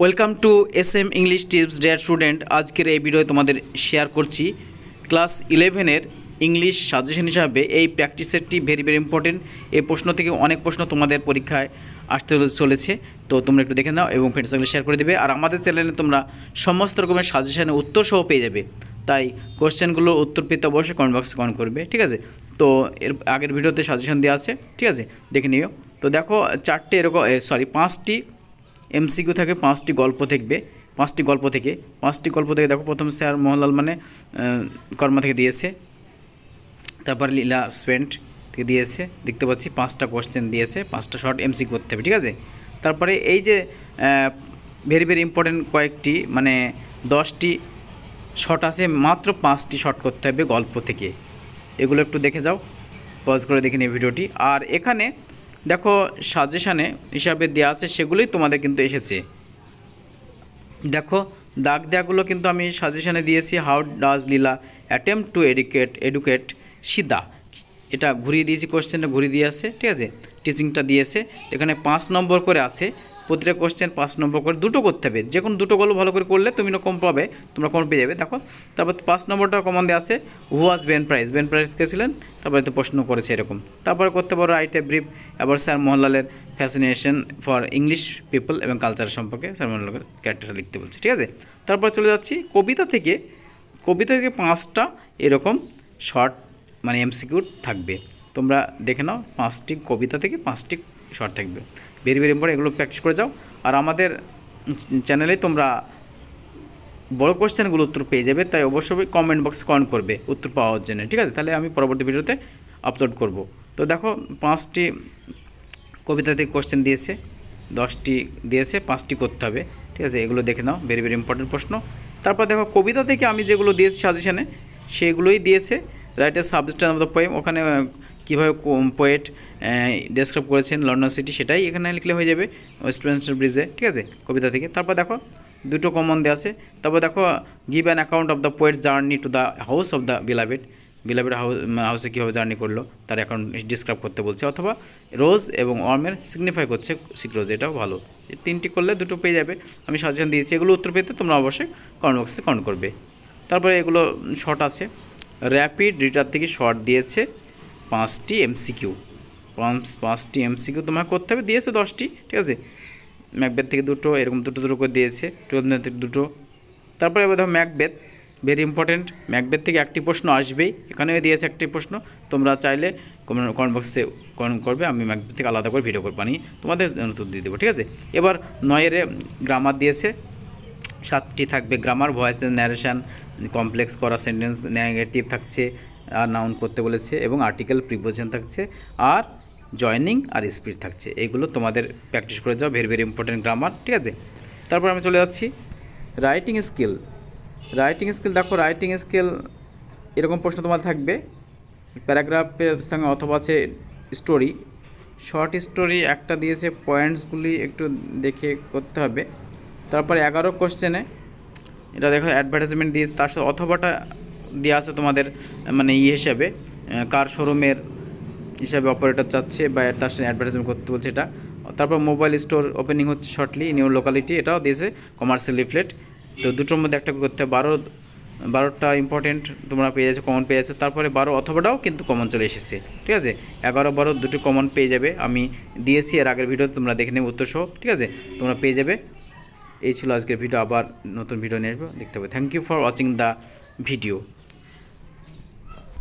welcome to S M English tips dear student আজকের এই video তোমাদের শেয়ার করছি ক্লাস ইলেভেনের ইংলিশ সাজেশন হিসাবে এই প্র্যাকটিসেরটি ভেরি ভেরি ইম্পর্টেন্ট এই প্রশ্ন থেকে অনেক প্রশ্ন তোমাদের পরীক্ষায় আসতে চলেছে তো তোমরা একটু দেখে নাও এবং ফ্রেন্ডস সঙ্গে শেয়ার করে দেবে আর আমাদের চ্যানেলে তোমরা সমস্ত রকমের সাজেশনের উত্তর সহ পেয়ে যাবে তাই কোশ্চেনগুলোর উত্তর পেতে অবশ্যই কমেন্ট বক্সে কমেন্ট করবে ঠিক আছে তো এর আগের ভিডিওতে সাজেশন দেওয়া আছে ঠিক আছে দেখে নিও তো দেখো চারটে এরকম সরি পাঁচটি এমসিকিউ থাকে পাঁচটি গল্প দেখবে পাঁচটি গল্প থেকে পাঁচটি গল্প থেকে দেখো প্রথম স্যার মোহনলাল মানে কর্মা থেকে দিয়েছে তারপর লীলা স্পেন্ট থেকে দিয়েছে দেখতে পাচ্ছি পাঁচটা কোশ্চেন দিয়েছে পাঁচটা শর্ট এমসি করতে হবে ঠিক আছে তারপরে এই যে ভেরি ভেরি ইম্পর্টেন্ট কয়েকটি মানে দশটি শট আছে মাত্র পাঁচটি শট করতে হবে গল্প থেকে এগুলো একটু দেখে যাও পজ করে দেখে নিই ভিডিওটি আর এখানে দেখো সাজেশানে হিসাবে দেওয়া আছে সেগুলোই তোমাদের কিন্তু এসেছে দেখো দাগ দেওয়াগুলো কিন্তু আমি সাজেশানে দিয়েছি how does Leela attempt to educate educate সিদা এটা ঘুরিয়ে দিয়েছি কোশ্চেনটা ঘুরিয়ে দিয়ে আছে ঠিক আছে টিচিংটা দিয়েছে এখানে পাঁচ নম্বর করে আছে প্রতিটা কোশ্চেন পাঁচ নম্বর করে দুটো করতে হবে যে কোনো দুটো গল্প ভালো করে করলে তুমি কম পাবে তোমরা কম পেয়ে যাবে দেখো তারপর পাঁচ নম্বরটা কমন আছে who was Ben Prize Ben Prize গেছিলেন তারপরে তো প্রশ্ন করেছে এরকম তারপরে করতে পারো আইটে ব্রিফ আবার স্যার মোহনলালের ফ্যাসিনেশন ফর ইংলিশ পিপল এবং কালচার সম্পর্কে স্যার মোহনলালের ক্যারেক্টারটা লিখতে বলছে ঠিক আছে তারপর চলে যাচ্ছি কবিতা থেকে কবিতা থেকে পাঁচটা এরকম শর্ট মানে এমসিকিউর থাকবে তোমরা দেখে নাও পাঁচটি কবিতা থেকে পাঁচটি শর্ট থাকবে ভেরি ভেরি ইম্পর্টেন্ট এগুলো প্র্যাকটিস করে যাও আর আমাদের চ্যানেলে তোমরা বড় কোয়েশ্চেনগুলো উত্তর পেয়ে যাবে তাই অবশ্যই কমেন্ট বক্স কমেন্ট করবে উত্তর পাওয়ার জন্য ঠিক আছে তাহলে আমি পরবর্তী ভিডিওতে আপলোড করব তো দেখো পাঁচটি কবিতা থেকে কোয়েশ্চেন দিয়েছে দশটি দিয়েছে পাঁচটি করতে হবে ঠিক আছে এগুলো দেখে নাও ভেরি ভেরি ইম্পর্টেন্ট প্রশ্ন তারপর দেখো কবিতা থেকে আমি যেগুলো দিয়েছি সাজেশানে সেগুলোই দিয়েছে writer subject of the poem ওখানে কীভাবে পোয়েট ডেসক্রাইব করেছেন লন্ডন সিটি সেটাই এখানে লিখলে হয়ে যাবে ওয়েস্টমিনিস্টার ব্রিজে ঠিক আছে কবিতা থেকে তারপর দেখো দুটো কমন দেওয়া আছে তারপর দেখো give an account of the poet journey to the house of the বিলাবেট বিলাবেট হাউস হাউসে কীভাবে জার্নি করলো তার অ্যাকাউন্ট ডিসক্রাইব করতে বলছে অথবা রোজ এবং অর্মের সিগনিফাই করছে সিক্রোজ এটাও ভালো তিনটি করলে দুটো পেয়ে যাবে আমি সাজেশন দিয়েছি এগুলো উত্তর পেতে তোমরা অবশ্যই কমেন্ট বক্সে কমেন্ট করবে তারপরে এগুলো শর্ট আছে র্যাপিড রিটার থেকে শর্ট দিয়েছে পাঁচটি এমসিকিউ পাঁচটি এমসিকিউ তোমাকে করতে হবে দিয়েছে দশটি ঠিক আছে ম্যাকবেথ থেকে দুটো এরকম দুটো দুটো করে দিয়েছে টুয়েলভ থেকে দুটো তারপরে এবার ধরো ম্যাকবেথ ভেরি ইম্পর্ট্যান্ট ম্যাকবেথ থেকে একটি প্রশ্ন আসবেই এখানেও দিয়েছে একটি প্রশ্ন তোমরা চাইলে কমেন্ট বক্সে কমেন্ট করবে আমি ম্যাকবেথ থেকে আলাদা করে ভিডিও করে বানিয়ে তোমাদের নতুন দিয়ে দেবো ঠিক আছে এবার নয়ের গ্রামার দিয়েছে সাতটি থাকবে গ্রামার ভয়েস ন্যারেশান কমপ্লেক্স করা সেন্টেন্স নেগেটিভ থাকছে আর নাউন করতে বলেছে এবং আর্টিকেল প্রিপোজিশন থাকছে আর জয়নিং আর স্পিড থাকছে এগুলো তোমাদের প্র্যাকটিস করে যাও ভেরি ভেরি ইম্পর্টেন্ট গ্রামার ঠিক আছে তারপর আমি চলে যাচ্ছি রাইটিং স্কিল রাইটিং স্কিল দেখো রাইটিং স্কিল এরকম প্রশ্ন তোমার থাকবে প্যারাগ্রাফের সঙ্গে অথবা আছে স্টোরি শর্ট স্টোরি একটা দিয়েছে পয়েন্টসগুলি একটু দেখে করতে হবে তারপরে এগারো কোশ্চেনে এটা দেখো অ্যাডভার্টাইজমেন্ট দিয়ে তার সাথে অথবাটা দেওয়া আছে তোমাদের মানে ইয়ে হিসাবে কার শোরুমের হিসাবে অপারেটর চাচ্ছে বা তার সাথে অ্যাডভার্টাইজমেন্ট করতে বলছে এটা তারপর মোবাইল স্টোর ওপেনিং হচ্ছে শর্টলি নিউ লোকালিটি এটাও দিয়েছে কমার্শিয়াল লিফলেট তো দুটোর মধ্যে একটা করতে বারো বারোটা ইম্পর্টেন্ট তোমরা পেয়ে যাচ্ছ কমন পেয়ে যাচ্ছ তারপরে বারো অথবাটাও কিন্তু কমন চলে এসেছে ঠিক আছে এগারো বারো দুটো কমন পেয়ে যাবে আমি দিয়েছি এর আগের ভিডিও তোমরা দেখে নেবে উত্তর সহ ঠিক আছে তোমরা পেয়ে যাবে এই ছিল আজকের ভিডিও আবার নতুন ভিডিও নিয়ে আসবো দেখতে হবে thank you for watching the video